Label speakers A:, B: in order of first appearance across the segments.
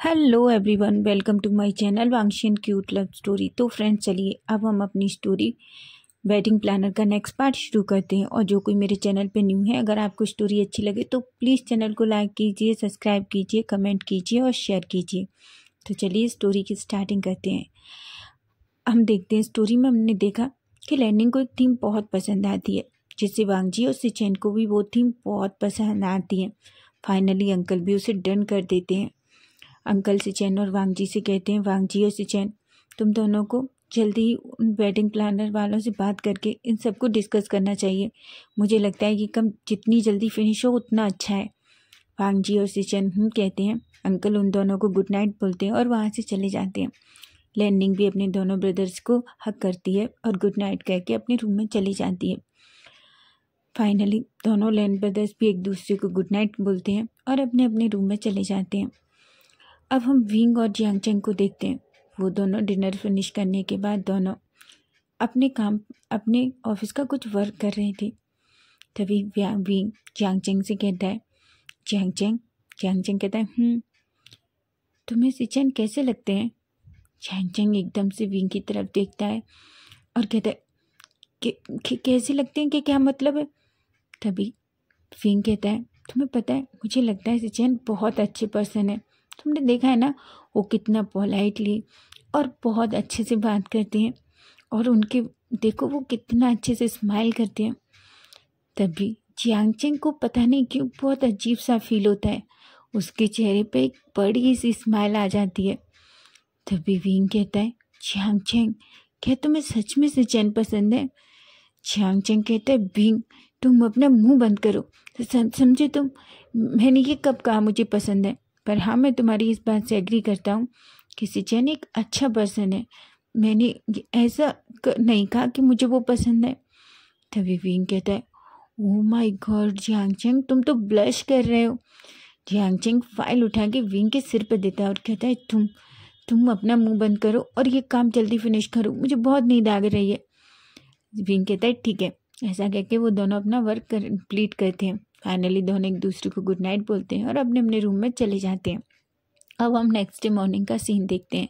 A: Hello everyone welcome to my channel वांगशियन cute love story तो friends चलिए अब हम अपनी स्टोरी वेडिंग प्लानर का नेक्स्ट पार्ट शुरू करते हैं और जो कोई मेरे चैनल पे न्यू है अगर आपको स्टोरी अच्छी लगे तो प्लीज़ चैनल को लाइक कीजिए सब्सक्राइब कीजिए कमेंट कीजिए और शेयर कीजिए तो चलिए स्टोरी की स्टार्टिंग करते हैं हम देखते हैं स्टोरी में हमने देखा कि लैंडिंग को एक थीम बहुत पसंद आती है जिससे वांगजी और सिचैन को भी वो थीम बहुत पसंद आती है फाइनली अंकल भी उसे डन कर देते हैं अंकल सिचैन और वांगजी से कहते हैं जी और सिचैन तुम दोनों को जल्दी ही उन वेडिंग प्लानर वालों से बात करके इन सबको डिस्कस करना चाहिए मुझे लगता है कि कम जितनी जल्दी फिनिश हो उतना अच्छा है जी और सिचन हम हम्म, कहते हैं अंकल उन दोनों को गुड नाइट बोलते हैं और वहाँ से चले जाते हैं लैंडिंग भी अपने दोनों ब्रदर्स को हक करती है और गुड नाइट कह के अपने रूम में चली जाती है फाइनली दोनों लैंड ब्रदर्स भी एक दूसरे को गुड नाइट बोलते हैं और अपने अपने रूम में चले जाते हैं अब हम विंग और चंग को देखते हैं वो दोनों डिनर फिनिश करने के बाद दोनों अपने काम अपने ऑफिस का कुछ वर्क कर रहे थे तभी विंग चंग से कहता है जियांग चंग कहता है हम्म, तुम्हें सिचन कैसे लगते हैं जियांगचेंग एकदम से विंग की तरफ देखता है और कहता है कि कैसे लगते हैं कि क्या मतलब है तभी विंग कहता है तुम्हें पता है मुझे लगता है सिचन बहुत अच्छे पर्सन है तुमने देखा है ना वो कितना पोलाइटली और बहुत अच्छे से बात करते हैं और उनके देखो वो कितना अच्छे से स्माइल करते हैं तभी जियांगचेंग को पता नहीं क्यों बहुत अजीब सा फील होता है उसके चेहरे पे एक बड़ी सी स्माइल आ जाती है तभी विंग कहता है जियांगचेंग क्या तुम्हें सच में से चैन पसंद है जियांगचेंग कहता है विंग तुम अपना मुंह बंद करो समझे तुम मैंने ये कब कहा मुझे पसंद है पर हाँ मैं तुम्हारी इस बात से एग्री करता हूँ कि सिचैन एक अच्छा पर्सन है मैंने ऐसा नहीं कहा कि मुझे वो पसंद है तभी विंग कहता है ओ माय गॉड चेंग तुम तो ब्लश कर रहे हो चेंग फाइल उठा के विंग के सिर पर देता है और कहता है तुम तुम अपना मुंह बंद करो और ये काम जल्दी फिनिश करो मुझे बहुत नींद आ रही है विंग कहता है ठीक है ऐसा कह के वो दोनों अपना वर्क कंप्लीट करते हैं फाइनली दोनों एक दूसरे को गुड नाइट बोलते हैं और अपने अपने रूम में चले जाते हैं अब हम नेक्स्ट डे मॉर्निंग का सीन देखते हैं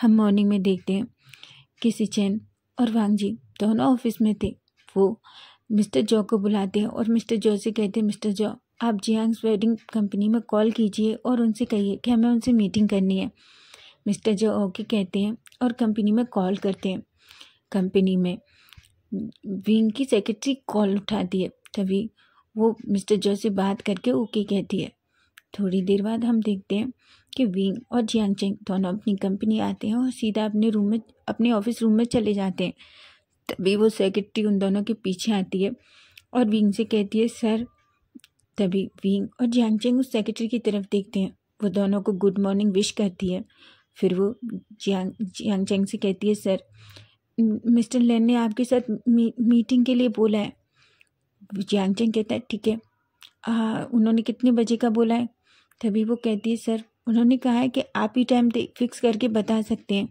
A: हम मॉर्निंग में देखते हैं कि सिचैन और वांग जी दोनों ऑफिस में थे वो मिस्टर जो को बुलाते हैं और मिस्टर जो से कहते हैं मिस्टर जो आप जियांग्स वेडिंग कंपनी में कॉल कीजिए और उनसे कहिए कि हमें उनसे मीटिंग करनी है मिस्टर जो ओके कहते हैं और कंपनी में कॉल करते हैं कंपनी में विंग की सेक्रेटरी कॉल उठाती है तभी वो मिस्टर जो से बात करके ओके कहती है थोड़ी देर बाद हम देखते हैं कि विंग और चेंग दोनों अपनी कंपनी आते हैं और सीधा अपने रूम में अपने ऑफिस रूम में चले जाते हैं तभी वो सेक्रेटरी उन दोनों के पीछे आती है और विंग से कहती है सर तभी विंग और चेंग उस सेक्रेटरी की तरफ देखते हैं वो दोनों को गुड मॉर्निंग विश करती है फिर वो जियांग चेंग से कहती है सर मिस्टर लेन ने आपके साथ मी, मीटिंग के लिए बोला है जियांग चंग कहता है ठीक है उन्होंने कितने बजे का बोला है तभी वो कहती है सर उन्होंने कहा है कि आप ही टाइम फिक्स करके बता सकते हैं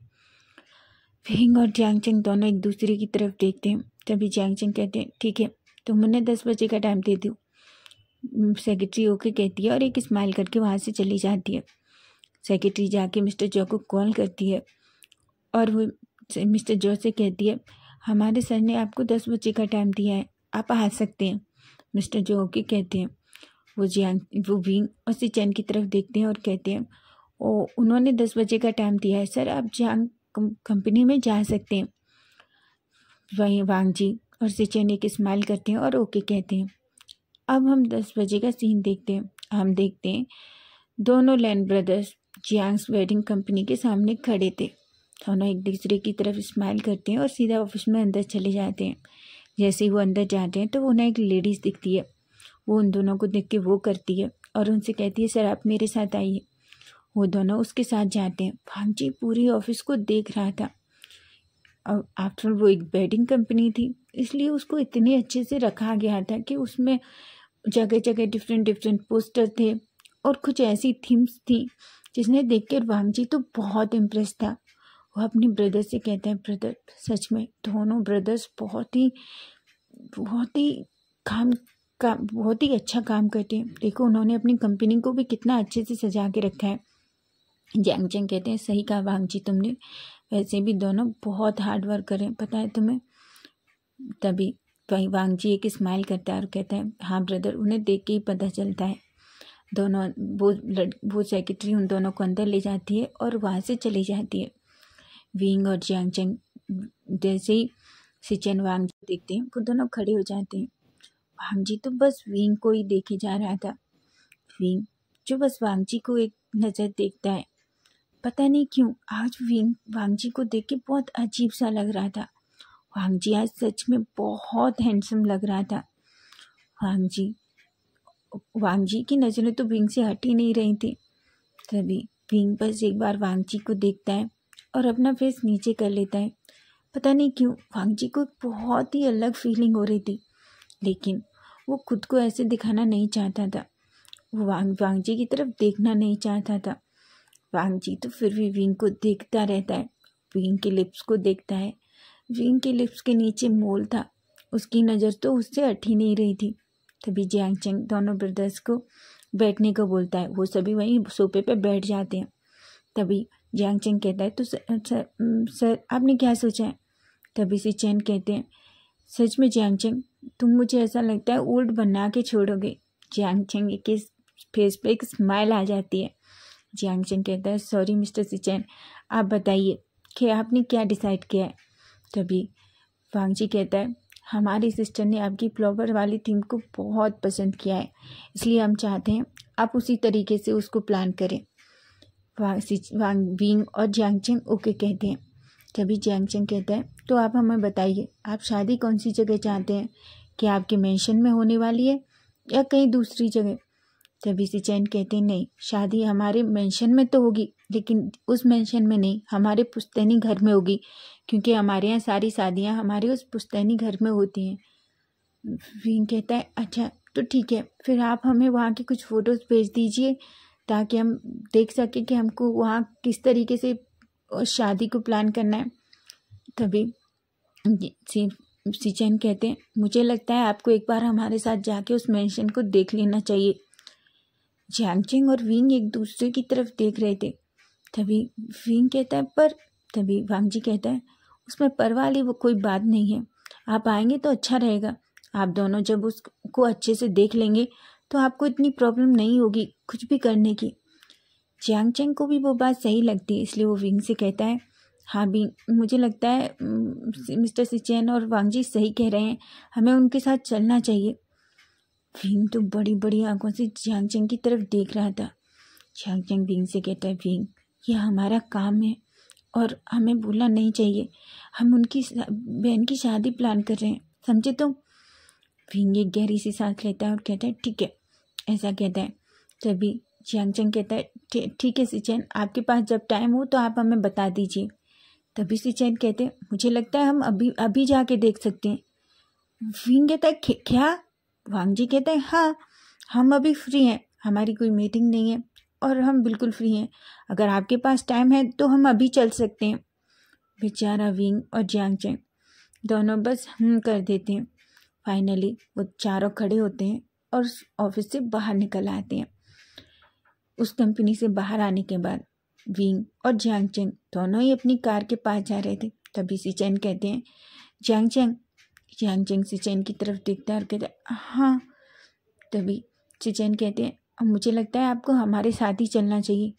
A: फिंग और जियांग चंग दोनों एक दूसरे की तरफ देखते हैं तभी जियांग चंग कहते हैं ठीक है तुम उन्हें दस बजे का टाइम दे दो सेक्रेटरी होके कहती है और एक स्माइल करके वहाँ से चली जाती है सेक्रेटरी जाके मिस्टर जो को कॉल करती है और वो मिस्टर जो से कहती है हमारे सर ने आपको दस बजे का टाइम दिया है आप आ सकते हैं मिस्टर जोहोकी कहते हैं वो जियान वो विंग और चैन की तरफ देखते हैं और कहते हैं ओ उन्होंने दस बजे का टाइम दिया है सर आप जियांग कंपनी में जा सकते हैं वहीं वांग जी और सिचैन एक स्माइल करते हैं और ओके कहते हैं अब हम दस बजे का सीन देखते हैं हम देखते हैं दोनों लैंड ब्रदर्स जियांग्स वेडिंग कंपनी के सामने खड़े थे दोनों एक दूसरे की तरफ स्माइल करते हैं और सीधा ऑफिस में अंदर चले जाते हैं जैसे ही वो अंदर जाते हैं तो उन्हें एक लेडीज़ दिखती है वो उन दोनों को देख के वो करती है और उनसे कहती है सर आप मेरे साथ आइए वो दोनों उसके साथ जाते हैं जी पूरी ऑफिस को देख रहा था और आफ्टर वो एक बेडिंग कंपनी थी इसलिए उसको इतने अच्छे से रखा गया था कि उसमें जगह जगह डिफरेंट डिफरेंट पोस्टर थे और कुछ ऐसी थीम्स थी जिसने देख देखकर जी तो बहुत इम्प्रेस था वो अपनी ब्रदर से कहते हैं ब्रदर सच में दोनों ब्रदर्स बहुत ही बहुत ही काम काम बहुत ही अच्छा काम करते हैं देखो उन्होंने अपनी कंपनी को भी कितना अच्छे से सजा के रखा है जैंग जैंग कहते हैं सही कहा वांग जी तुमने वैसे भी दोनों बहुत हार्ड वर्क करें पता है तुम्हें तभी वही वांग जी एक स्माइल करता है और कहता है हाँ ब्रदर उन्हें देख के ही पता चलता है दोनों वो लड़ वो सेक्रेटरी उन दोनों को अंदर ले जाती है और वहाँ से चली जाती है विंग और जैंग जैंग जैसे ही सिचन वांग जी देखते हैं वो दोनों खड़े हो जाते हैं वांग जी तो बस विंग को ही देखे जा रहा था विंग जो बस वांग जी को एक नज़र देखता है पता नहीं क्यों आज विंग वांग जी को देख के बहुत अजीब सा लग रहा था वांग जी आज सच में बहुत हैंडसम लग रहा था वांग जी वांग जी की नज़रें तो विंग से हट ही नहीं रही थी तभी विंग बस एक बार वांग जी को देखता है और अपना फेस नीचे कर लेता है पता नहीं क्यों वांगजी को बहुत ही अलग फीलिंग हो रही थी लेकिन वो खुद को ऐसे दिखाना नहीं चाहता था वो वांग जी की तरफ देखना नहीं चाहता था वांगजी तो फिर भी विंग को देखता रहता है विंग के लिप्स को देखता है विंग के लिप्स के नीचे मोल था उसकी नज़र तो उससे ही नहीं रही थी तभी जैंग चैंग दोनों ब्रदर्स को बैठने को बोलता है वो सभी वहीं सोफे पे बैठ जाते हैं तभी चेंग कहता है तो सर, सर, आपने क्या सोचा है तभी से चैन कहते हैं सच में चेंग तुम मुझे ऐसा लगता है ओल्ड बना के छोड़ोगे चेंग के फेस पे एक स्माइल आ जाती है चेंग कहता है सॉरी मिस्टर सिचैन आप बताइए कि आपने क्या डिसाइड किया है तभी वांग जी कहता है हमारी सिस्टर ने आपकी फ्लावर वाली थीम को बहुत पसंद किया है इसलिए हम चाहते हैं आप उसी तरीके से उसको प्लान करें वांग वांगविंग और चेंग ओके कहते हैं तभी जियांगचेंग कहता है तो आप हमें बताइए आप शादी कौन सी जगह चाहते हैं कि आपके मेंशन में होने वाली है या कहीं दूसरी जगह तभी से चैन कहते हैं नहीं शादी हमारे मेंशन में तो होगी लेकिन उस मेंशन में नहीं हमारे पुश्तैनी घर में होगी क्योंकि हमारे यहाँ सारी शादियाँ हमारे उस पुश्तैनी घर में होती हैं विंग कहता है अच्छा तो ठीक है फिर आप हमें वहाँ के कुछ फ़ोटोज़ भेज दीजिए ताकि हम देख सकें कि हमको वहाँ किस तरीके से शादी को प्लान करना है तभी सिचन कहते हैं मुझे लगता है आपको एक बार हमारे साथ जाके उस मेंशन को देख लेना चाहिए जैमचिंग और विंग एक दूसरे की तरफ देख रहे थे तभी विंग कहता है पर तभी वांगजी कहता है उसमें पर वाली वो कोई बात नहीं है आप आएंगे तो अच्छा रहेगा आप दोनों जब उसको अच्छे से देख लेंगे तो आपको इतनी प्रॉब्लम नहीं होगी कुछ भी करने की जियांग चेंग को भी वो बात सही लगती है इसलिए वो विंग से कहता है हाँ भी मुझे लगता है मिस्टर सिचैन और वांगजी सही कह रहे हैं हमें उनके साथ चलना चाहिए विंग तो बड़ी बड़ी आंखों से जियांग चेंग की तरफ देख रहा था जियांग चेंग विंग से कहता है विंग यह हमारा काम है और हमें भूलना नहीं चाहिए हम उनकी बहन की शादी प्लान कर रहे हैं समझे तुम तो? फिर एक गहरी सी सांस लेता है और कहता है ठीक है ऐसा कहता है तभी चंग कहता है ठीक है सिचैन आपके पास जब टाइम हो तो आप हमें बता दीजिए तभी सिचैन कहते हैं मुझे लगता है हम अभी अभी जाके देख सकते हैं फिंग कहता है क्या वांग जी कहते हैं हाँ हम अभी फ्री हैं हमारी कोई मीटिंग नहीं है और हम बिल्कुल फ्री हैं अगर आपके पास टाइम है तो हम अभी चल सकते हैं बेचारा विंग और चंग दोनों बस हम कर देते हैं फाइनली वो चारों खड़े होते हैं और ऑफिस से बाहर निकल आते हैं उस कंपनी से बाहर आने के बाद विंग और जियांग चेंग दोनों ही अपनी कार के पास जा रहे थे तभी सिचैन कहते हैं जियांग चेंग जियांग चेंग सिचैन की तरफ देखता है और कहते हैं हाँ तभी सिचैन कहते हैं मुझे लगता है आपको हमारे साथ ही चलना चाहिए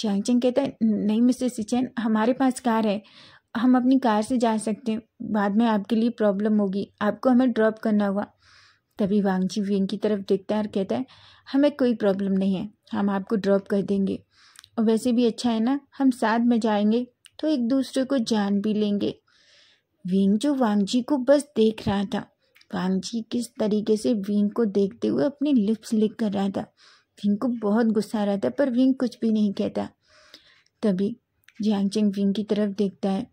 A: जियांग चेंग कहता है नहीं मिस्टर सिचैन हमारे पास कार है हम अपनी कार से जा सकते हैं बाद में आपके लिए प्रॉब्लम होगी आपको हमें ड्रॉप करना होगा तभी वांगजी वेंग की तरफ देखता है और कहता है हमें कोई प्रॉब्लम नहीं है हम आपको ड्रॉप कर देंगे और वैसे भी अच्छा है ना हम साथ में जाएंगे तो एक दूसरे को जान भी लेंगे वेंग जो वांगजी को बस देख रहा था वांगजी किस तरीके से विंग को देखते हुए अपने लिप्स लिख कर रहा था विंग को बहुत गुस्सा आ रहा था पर विंग कुछ भी नहीं कहता तभी जियांगचेंग विंग की तरफ देखता है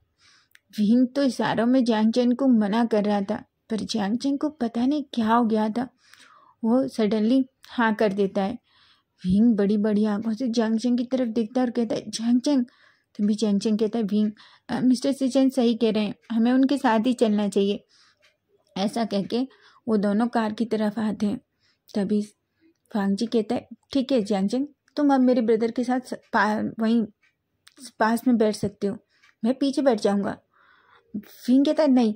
A: विंग तो इशारों में चैन को मना कर रहा था पर चैन को पता नहीं क्या हो गया था वो सडनली हाँ कर देता है भींग बड़ी बड़ी आंखों से चैन की तरफ देखता है और कहता है जंगचंग तभी जंगचंग कहता है भींग मिस्टर सिचन सही कह रहे हैं हमें उनके साथ ही चलना चाहिए ऐसा कह के वो दोनों कार की तरफ आते हैं तभी फांग जी कहता है ठीक है जंगचंग तुम अब मेरे ब्रदर के साथ पा, वहीं पास में बैठ सकते हो मैं पीछे बैठ जाऊँगा फिंग कहता तो है नहीं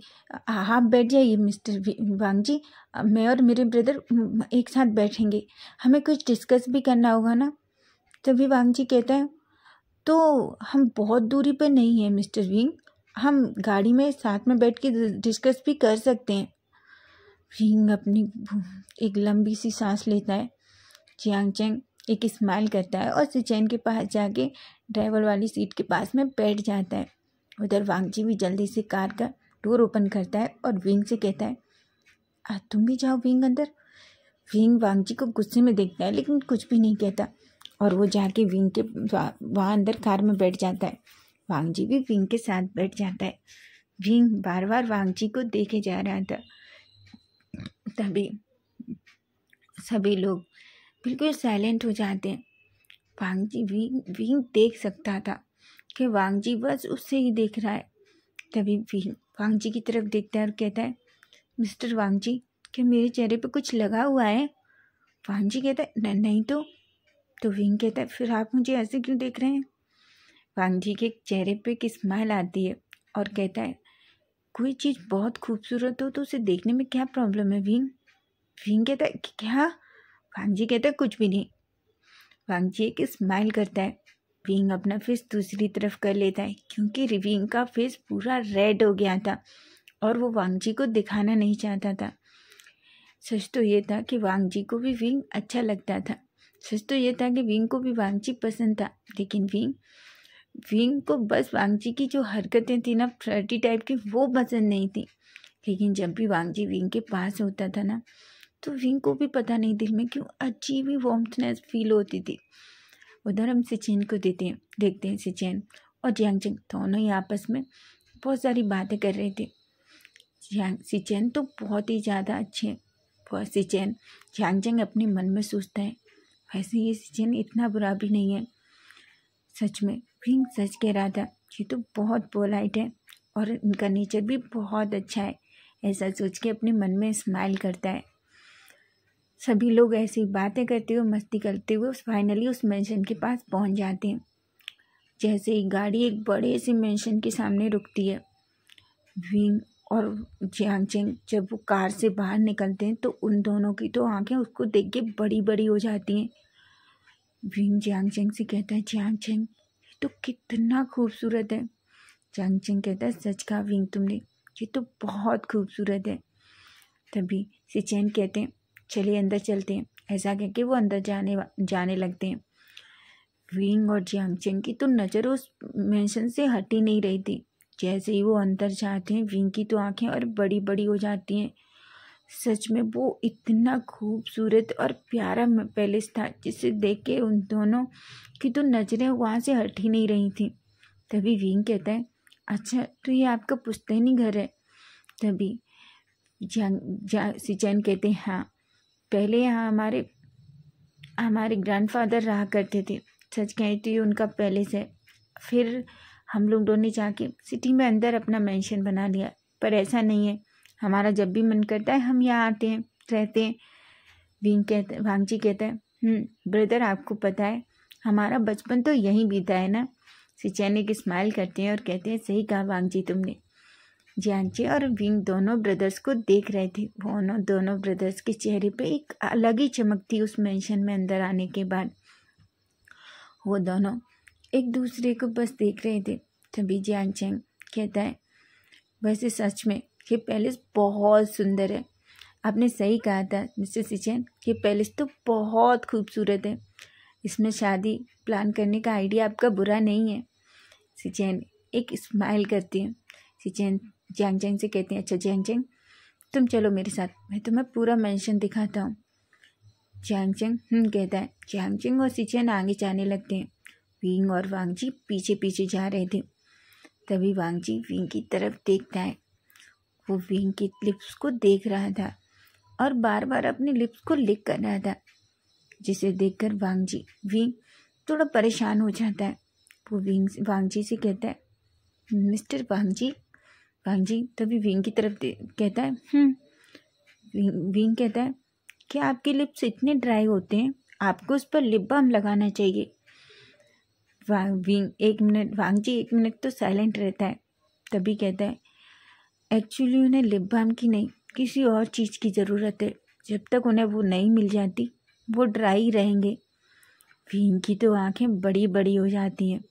A: आप बैठ जाइए मिस्टर वांग जी मैं और मेरे ब्रदर एक साथ बैठेंगे हमें कुछ डिस्कस भी करना होगा ना तभी तो वांग जी कहते हैं तो हम बहुत दूरी पर नहीं हैं मिस्टर विंग हम गाड़ी में साथ में बैठ के डिस्कस भी कर सकते हैं विंग अपनी एक लंबी सी सांस लेता है चियांग चेंग एक स्माइल करता है और सिचैन के पास जाके ड्राइवर वाली सीट के पास में बैठ जाता है उधर वांगजी भी जल्दी से कार का डोर ओपन करता है और विंग से कहता है आ, तुम भी जाओ विंग अंदर विंग वांगजी को गुस्से में देखता है लेकिन कुछ भी नहीं कहता और वो जाके विंग के वहाँ अंदर कार में बैठ जाता है वांगजी भी विंग के साथ बैठ जाता है विंग बार बार वांगजी को देखे जा रहा था तभी सभी लोग बिल्कुल साइलेंट हो जाते हैं वांगजी विंग विंग देख सकता था कि वांगजी बस उससे ही देख रहा है तभी भीम वांगजी की तरफ देखता है और कहता है मिस्टर वांगजी क्या मेरे चेहरे पे कुछ लगा हुआ है वांगजी कहता है नहीं तो तो विंग कहता है फिर आप मुझे ऐसे क्यों देख रहे हैं वांगजी के चेहरे पे एक स्माइल आती है और कहता है कोई चीज़ बहुत खूबसूरत हो तो उसे देखने में क्या प्रॉब्लम है विंग विंग कहता है क्या वांगजी कहता है कुछ भी नहीं वांगजी एक स्माइल करता है रिविंग अपना फेस दूसरी तरफ कर लेता है क्योंकि रिविंग का फेस पूरा रेड हो गया था और वो वांगजी को दिखाना नहीं चाहता था सच तो ये था कि वांगजी को भी विंग अच्छा लगता था सच तो ये था कि विंग को भी वांगजी पसंद था लेकिन विंग विंग को बस वांगजी की जो हरकतें थी ना फ्लर्टी टाइप की वो पसंद नहीं थी लेकिन जब भी वांगजी विंग के पास होता था ना तो विंग को भी पता नहीं दिल में क्यों अजीब ही वॉम्थनेस फील होती थी उधर हम सिचिन को देते हैं देखते हैं सिचैन और चिंग दोनों ही आपस में बहुत सारी बातें कर रहे थे जियांग सिचैन तो बहुत ही ज़्यादा अच्छे हैं वह जियांग चिंग अपने मन में सोचता है वैसे ये सिचैन इतना बुरा भी नहीं है सच में फिंग सच कह रहा था ये तो बहुत पोलाइट है और इनका नेचर भी बहुत अच्छा है ऐसा सोच के अपने मन में स्माइल करता है सभी लोग ऐसी बातें करते हुए मस्ती करते हुए उस फाइनली उस मेंशन के पास पहुंच जाते हैं जैसे ही गाड़ी एक बड़े से मेंशन के सामने रुकती है विंग और जियांग चेंग जब वो कार से बाहर निकलते हैं तो उन दोनों की तो आंखें उसको देख के बड़ी बड़ी हो जाती हैं विंग जियांग चेंग से कहता है जियांग चेंग तो कितना खूबसूरत है जियांग चेंग कहता है सच कहा विंग तुमने ये तो बहुत खूबसूरत है तभी सिचैन कहते हैं चलिए अंदर चलते हैं ऐसा कह के वो अंदर जाने जाने लगते हैं विंग और जियांगचेंग की तो नज़र उस मेंशन से हटी नहीं रही थी जैसे ही वो अंदर जाते हैं विंग की तो आंखें और बड़ी बड़ी हो जाती हैं सच में वो इतना खूबसूरत और प्यारा पैलेस था जिसे देख के उन दोनों की तो नज़रें वहाँ से हट ही नहीं रही थी तभी विंग कहता है अच्छा तो ये आपका पुश्तैनी घर है तभी सिचैन कहते हैं हाँ पहले यहाँ हमारे हमारे ग्रैंडफादर रहा करते थे सच कहें तो ये उनका पैलेस है फिर हम लोग दोनों ने जाके सिटी में अंदर अपना मेंशन बना लिया पर ऐसा नहीं है हमारा जब भी मन करता है हम यहाँ आते हैं रहते हैं विंग कहते भांग जी कहते हैं ब्रदर हम्म, आपको पता है हमारा बचपन तो यहीं बीता है ना सिचैनिक स्माइल करते हैं और कहते हैं सही कहा भांग जी तुमने जानचे और विंग दोनों ब्रदर्स को देख रहे थे दोनों दोनों ब्रदर्स के चेहरे पे एक अलग ही चमक थी उस मेंशन में अंदर आने के बाद वो दोनों एक दूसरे को बस देख रहे थे तभी जान चैंग कहता है वैसे सच में ये पैलेस बहुत सुंदर है आपने सही कहा था मिस्टर सिचैन ये पैलेस तो बहुत खूबसूरत है इसमें शादी प्लान करने का आइडिया आपका बुरा नहीं है सिचैन एक स्माइल करती है सिचैन जियांग जेंग से कहती हैं अच्छा जियांग जेंग तुम चलो मेरे साथ मैं तुम्हें पूरा मेंशन दिखाता हूँ जियांग जेंग हम कहता है जियांग जेंग और सिचेन आगे जाने लगते हैं विंग और वांगजी पीछे पीछे जा रहे थे तभी वांगजी विंग की तरफ देखता है वो विंग की लिप्स को देख रहा था और बार बार अपने लिप्स को लिक कर रहा था जिसे देखकर जी विंग थोड़ा परेशान हो जाता है वो विंग वांगजी से कहता है मिस्टर वांगजी कांजी हाँ तभी विंग की तरफ कहता है विंग, हम्म, कहता है कि आपके लिप्स इतने ड्राई होते हैं आपको उस पर लिप बाम लगाना चाहिए वांग विंग एक मिनट वांग जी एक मिनट तो साइलेंट रहता है तभी कहता है एक्चुअली उन्हें लिप बाम की नहीं किसी और चीज़ की ज़रूरत है जब तक उन्हें वो नहीं मिल जाती वो ड्राई रहेंगे विंग की तो आंखें बड़ी बड़ी हो जाती हैं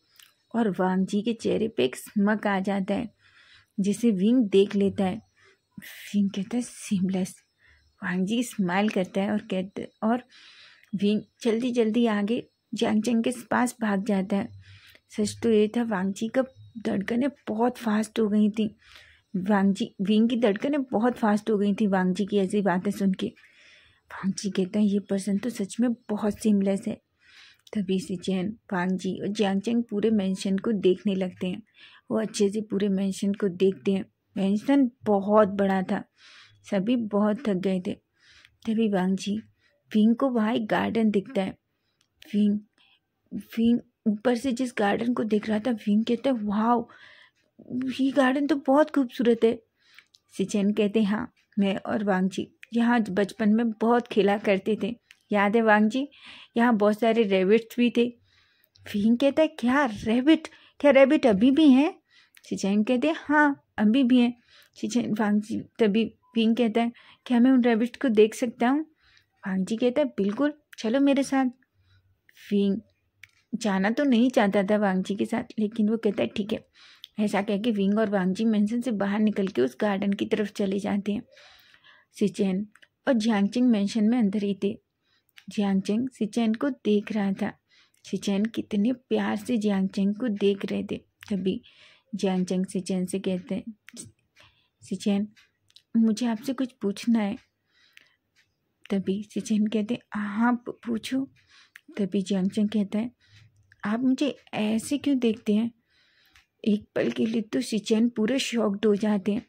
A: और वांग जी के चेहरे पे एक स्मक आ जाता है जिसे विंग देख लेता है विंग कहता है सीमलेस वांगजी स्माइल करता है और कहते और विंग जल्दी जल्दी आगे चंग के पास भाग जाता है सच तो ये था वांगजी का धड़कने बहुत फास्ट हो गई थी जी विंग की धड़कने बहुत फास्ट हो गई थी वांगजी की ऐसी बातें सुन के वांगजी कहते हैं ये पर्सन तो सच में बहुत सीमलेस है तभी से चैन जी और जियांगचेंग पूरे मेंशन को देखने लगते हैं वो अच्छे से पूरे मेंशन को देखते हैं मेंशन बहुत बड़ा था सभी बहुत थक गए थे तभी वांगजी फिंग को वहाँ एक गार्डन दिखता है फिंग फिंग ऊपर से जिस गार्डन को देख रहा था फिंग कहता है वाह ये गार्डन तो बहुत खूबसूरत है सिचैन कहते हैं हाँ मैं और जी यहाँ बचपन में बहुत खेला करते थे याद है वांग जी यहाँ बहुत सारे रेबिट्स भी थे फिंग कहता है क्या रेबिट क्या रेबिट अभी भी हैं सिचैन कहते हैं हाँ अभी भी हैं सिचैन वांग जी तभी फिंग कहता है क्या मैं उन रेबिट को देख सकता हूँ वांग जी कहता है बिल्कुल चलो मेरे साथ फिंग जाना तो नहीं चाहता था वांग जी के साथ लेकिन वो कहता है ठीक है ऐसा कह के विंग और वांगजी मैंशन से बाहर निकल के उस गार्डन की तरफ चले जाते हैं सिचैन और झांगचिंग मैंशन में अंदर ही थे जियांगचेंग सिचैन को देख रहा था सिचैन कितने प्यार से जियांगचेंग को देख रहे थे तभी जियांगचेंग सिचैन से कहते हैं सिचैन मुझे आपसे कुछ पूछना है तभी सिचैन कहते हाँ पूछो तभी जियांगचेंग कहता है आप मुझे ऐसे क्यों देखते हैं एक पल के लिए तो सिचैन पूरे शॉक्ड हो जाते हैं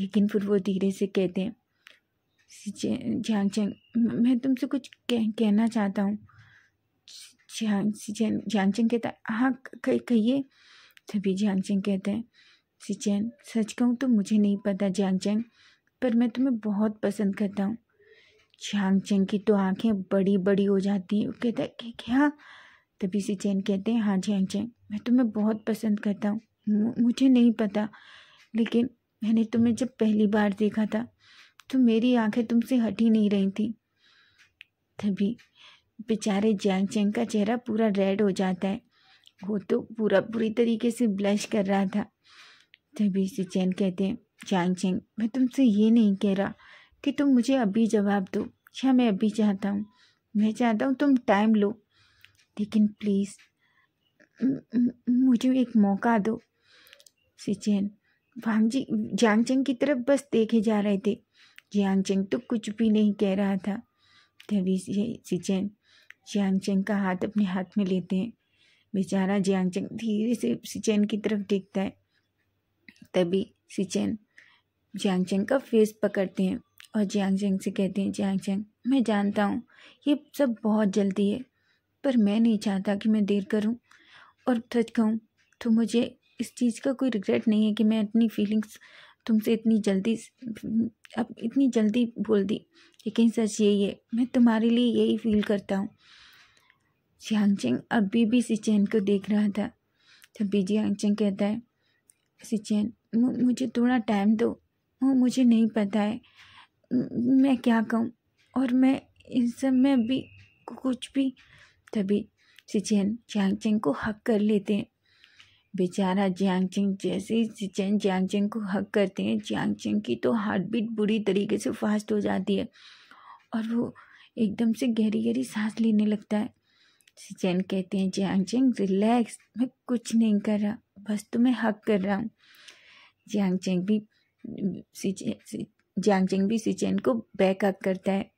A: लेकिन फिर वो धीरे से कहते हैं झियांग चैंग मैं तुमसे कुछ कह, कहना चाहता हूँ झियांग सिचैन झियांग कहता है हाँ कहिए तभी झियांग कहते हैं सिचैन सच कहूँ तो मुझे नहीं पता झियांग पर मैं तुम्हें बहुत पसंद करता हूँ झियांग चंग की तो आंखें बड़ी बड़ी हो जाती हैं वो कहता है क्या तभी सिचैन कहते हैं हाँ झियांग मैं तुम्हें बहुत पसंद करता हूँ मुझे नहीं पता लेकिन मैंने तुम्हें जब पहली बार देखा था तो मेरी आंखें तुमसे हट ही नहीं रही थी तभी बेचारे जैंग चैंग का चेहरा पूरा रेड हो जाता है वो तो पूरा पूरी तरीके से ब्लश कर रहा था तभी से चैन कहते हैं चैंग चैंग मैं तुमसे ये नहीं कह रहा कि तुम मुझे अभी जवाब दो या मैं अभी चाहता हूँ मैं चाहता हूँ तुम टाइम लो लेकिन प्लीज़ मुझे एक मौका दो सिचैन जी जांगचंग की तरफ बस देखे जा रहे थे जियांग चेंग तो कुछ भी नहीं कह रहा था तभी सिचैन जियांग चेंग का हाथ अपने हाथ में लेते हैं बेचारा जियांग चेंग धीरे से सिचैन की तरफ देखता है तभी सिचैन जियांग चेंग का फेस पकड़ते हैं और जियांग चेंग से कहते हैं जियांग चेंग मैं जानता हूँ ये सब बहुत जल्दी है पर मैं नहीं चाहता कि मैं देर करूँ और सच कहूँ तो मुझे इस चीज़ का कोई रिग्रेट नहीं है कि मैं अपनी फीलिंग्स तुमसे इतनी जल्दी अब इतनी जल्दी बोल दी लेकिन सच यही है मैं तुम्हारे लिए यही फील करता हूँ जियांगचेंग अभी भी सिचैन को देख रहा था तभी जियांगचेंग कहता है सिचैन मुझे थोड़ा टाइम दो वो मुझे नहीं पता है मैं क्या कहूँ और मैं इन सब में भी कुछ भी तभी सिचैन चिंग को हक कर लेते हैं बेचारा चिंग जैसे ही चैन चिंग को हक करते हैं चिंग की तो हार्ट बीट बुरी तरीके से फास्ट हो जाती है और वो एकदम से गहरी गहरी सांस लेने लगता है चैन कहते हैं चिंग रिलैक्स मैं कुछ नहीं कर रहा बस तुम्हें हक कर रहा हूँ चिंग भी चिंग भी सिचैन को बैक हक करता है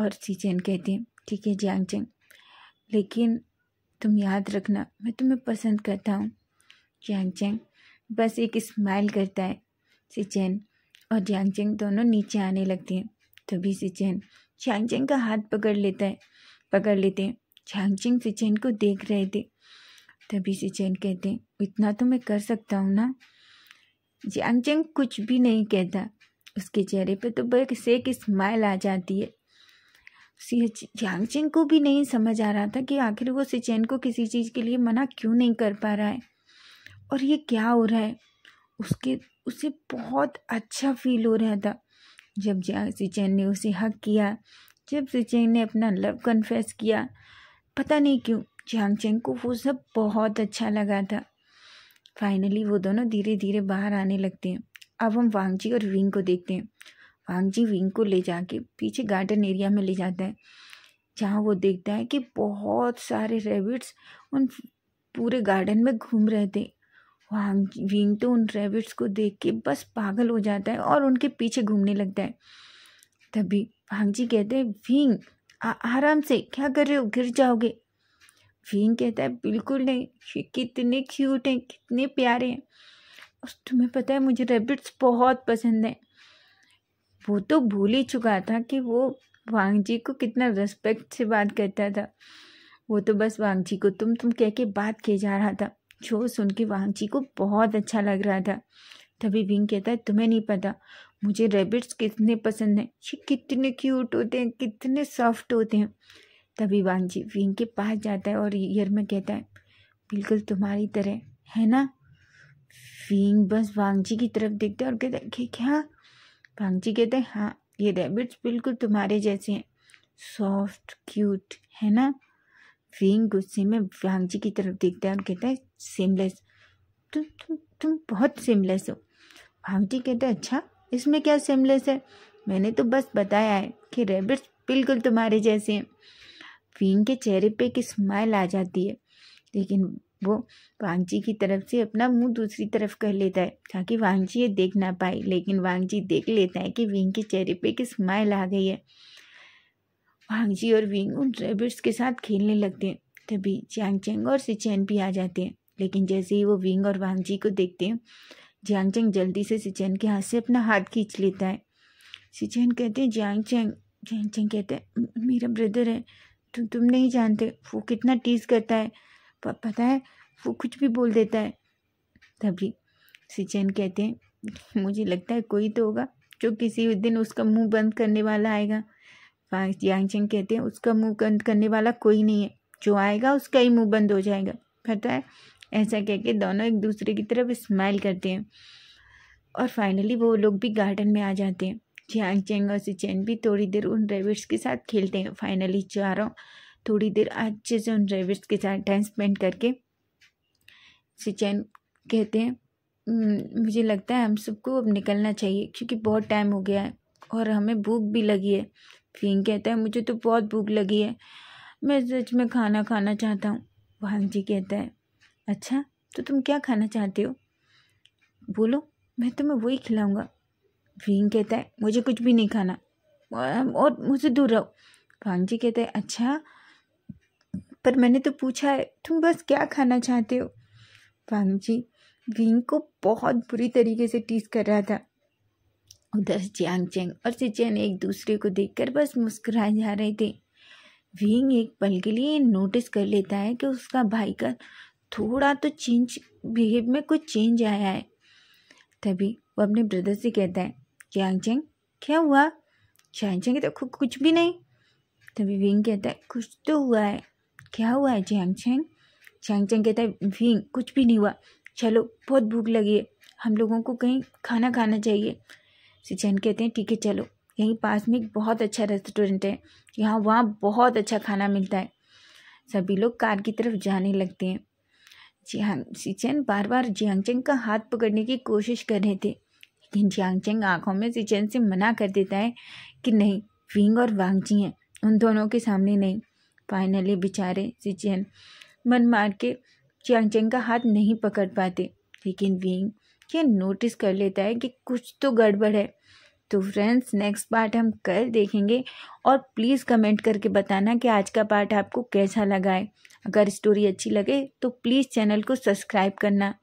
A: और सिचैन कहते हैं ठीक है चिंग लेकिन तुम याद रखना मैं तुम्हें पसंद करता हूँ यांगचेंग बस एक स्माइल करता है सिचैन और यांगचेंग दोनों नीचे आने लगती हैं तभी सिचैन यांगचेंग का हाथ पकड़ लेता है पकड़ लेते हैं यांगचेंग सिचैन को देख रहे थे तभी सिचैन कहते हैं इतना तो मैं कर सकता हूँ ना यांगचेंग कुछ भी नहीं कहता उसके चेहरे पर तो बस एक स्माइल आ जाती है यांगचेंग को भी नहीं समझ आ रहा था कि आखिर वो सिचैन को किसी चीज़ के लिए मना क्यों नहीं कर पा रहा है और ये क्या हो रहा है उसके उसे बहुत अच्छा फील हो रहा था जब सिचैन ने उसे हक किया जब सिचैन ने अपना लव कन्फेस किया पता नहीं क्यों चांग चेंग को वो सब बहुत अच्छा लगा था फाइनली वो दोनों धीरे धीरे बाहर आने लगते हैं अब हम वांगजी और विंग को देखते हैं वांगजी विंग को ले जाके पीछे गार्डन एरिया में ले जाता है जहाँ वो देखता है कि बहुत सारे रेबिट्स उन पूरे गार्डन में घूम रहे थे विंग तो उन रैबिट्स को देख के बस पागल हो जाता है और उनके पीछे घूमने लगता है तभी वांग जी कहते हैं विंग आराम से क्या कर रहे हो गिर जाओगे विंग कहता है बिल्कुल नहीं ये कितने क्यूट हैं कितने प्यारे हैं और तुम्हें पता है मुझे रैबिट्स बहुत पसंद हैं वो तो भूल ही चुका था कि वो वांग जी को कितना रिस्पेक्ट से बात करता था वो तो बस वांगजी को तुम तुम कह के बात किए जा रहा था जो सुन के वांगची को बहुत अच्छा लग रहा था तभी विंग कहता है तुम्हें नहीं पता मुझे रेबिट्स कितने पसंद हैं ये कितने क्यूट होते हैं कितने सॉफ्ट होते हैं तभी वांगजी विंग के पास जाता है और ईयर में कहता है बिल्कुल तुम्हारी तरह है ना विंग बस वांगजी की तरफ देखता है और कहता है कि क्या वांगजी कहते हैं हाँ ये रेबिट्स बिल्कुल तुम्हारे जैसे हैं सॉफ्ट क्यूट है ना फिंग गुस्से में वांग जी की तरफ देखता है और कहता है सेमलेस तुम तुम तुम बहुत सेमलेस हो वांग जी कहता है अच्छा इसमें क्या सेमलेस है मैंने तो बस बताया है कि रेबिट्स बिल्कुल तुम्हारे जैसे हैं वींग के चेहरे पे एक स्माइल आ जाती है लेकिन वो वांगजी की तरफ से अपना मुंह दूसरी तरफ कर लेता है ताकि वांगजी ये देख ना पाए लेकिन वांगजी देख लेता है कि विंग के चेहरे पे एक स्माइल आ गई है वांगजी और विंग उन रेबिट्स के साथ खेलने लगते हैं तभी जियांग चेंग और सिचैन भी आ जाते हैं लेकिन जैसे ही वो विंग और वांगजी को देखते हैं जियांग चेंग जल्दी से सिचैन के हाथ से अपना हाथ खींच लेता है सिचैन कहते हैं जियांग चेंग जियांग चेंग कहते हैं मेरा ब्रदर है तु, तुम नहीं जानते वो कितना टीज करता है प, पता है वो कुछ भी बोल देता है तभी सिचैन कहते हैं मुझे लगता है कोई तो होगा जो किसी दिन उसका मुंह बंद करने वाला आएगा फांग चेंग कहते हैं उसका मुंह बंद करने वाला कोई नहीं है जो आएगा उसका ही मुंह बंद हो जाएगा पता है ऐसा कह के दोनों एक दूसरे की तरफ स्माइल करते हैं और फाइनली वो लोग भी गार्डन में आ जाते हैं जियांग चेंग और सिचेन भी थोड़ी देर उन ड्राइवर्स के साथ खेलते हैं फाइनली चारों थोड़ी देर अच्छे से उन ड्राइवर्स के साथ टाइम स्पेंड करके सिचेन कहते हैं मुझे लगता है हम सबको अब निकलना चाहिए क्योंकि बहुत टाइम हो गया है और हमें भूख भी लगी है फिंग कहता है मुझे तो बहुत भूख लगी है मैं सच में खाना खाना चाहता हूँ भांग जी कहता है अच्छा तो तुम क्या खाना चाहते हो बोलो मैं तुम्हें वही खिलाऊंगा फिंग कहता है मुझे कुछ भी नहीं खाना और मुझसे दूर रहो भांग जी कहता है अच्छा पर मैंने तो पूछा है तुम बस क्या खाना चाहते हो वांग जी विंग को बहुत बुरी तरीके से टीस कर रहा था उधर जियांग चेंग और चिचेन एक दूसरे को देखकर बस मुस्कुराए जा रहे थे विंग एक पल के लिए नोटिस कर लेता है कि उसका भाई का थोड़ा तो चेंज बिहेव में कुछ चेंज आया है तभी वो अपने ब्रदर से कहता है जियांग चेंग क्या हुआ जियांग चेंग तो कुछ भी नहीं तभी विंग कहता है कुछ तो हुआ है क्या हुआ है जियांग चेंग जियांग चेंग कहता है विंग कुछ भी नहीं हुआ चलो बहुत भूख लगी है हम लोगों को कहीं खाना खाना चाहिए सुचैन कहते हैं ठीक है चलो यहीं पास में एक बहुत अच्छा रेस्टोरेंट है यहाँ वहाँ बहुत अच्छा खाना मिलता है सभी लोग कार की तरफ जाने लगते हैं जियांग सिचैन बार बार जियांगचेंग का हाथ पकड़ने की कोशिश कर रहे थे लेकिन जियांगचेंग आंखों में सिचैन से मना कर देता है कि नहीं विंग और वांगची हैं उन दोनों के सामने नहीं फाइनली बेचारे सिचैन मन मार के जियांगचेंग का हाथ नहीं पकड़ पाते लेकिन विंग ये नोटिस कर लेता है कि कुछ तो गड़बड़ है तो फ्रेंड्स नेक्स्ट पार्ट हम कल देखेंगे और प्लीज़ कमेंट करके बताना कि आज का पार्ट आपको कैसा लगा है अगर स्टोरी अच्छी लगे तो प्लीज़ चैनल को सब्सक्राइब करना